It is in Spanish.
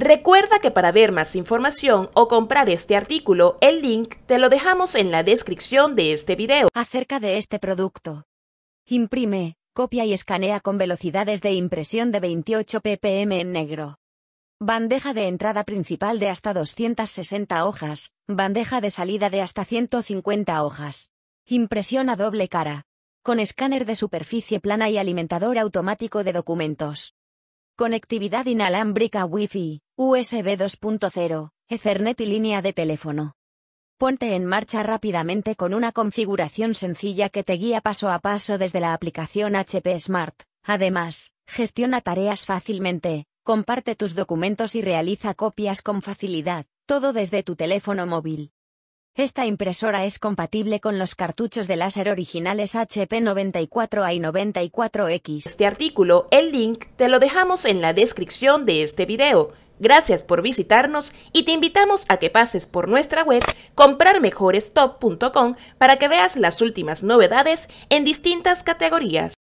Recuerda que para ver más información o comprar este artículo, el link te lo dejamos en la descripción de este video. Acerca de este producto. Imprime, copia y escanea con velocidades de impresión de 28 ppm en negro. Bandeja de entrada principal de hasta 260 hojas, bandeja de salida de hasta 150 hojas. Impresión a doble cara. Con escáner de superficie plana y alimentador automático de documentos. Conectividad inalámbrica Wi-Fi, USB 2.0, Ethernet y línea de teléfono. Ponte en marcha rápidamente con una configuración sencilla que te guía paso a paso desde la aplicación HP Smart. Además, gestiona tareas fácilmente, comparte tus documentos y realiza copias con facilidad, todo desde tu teléfono móvil. Esta impresora es compatible con los cartuchos de láser originales HP94A y 94X. Este artículo, el link, te lo dejamos en la descripción de este video. Gracias por visitarnos y te invitamos a que pases por nuestra web comprarmejorestop.com para que veas las últimas novedades en distintas categorías.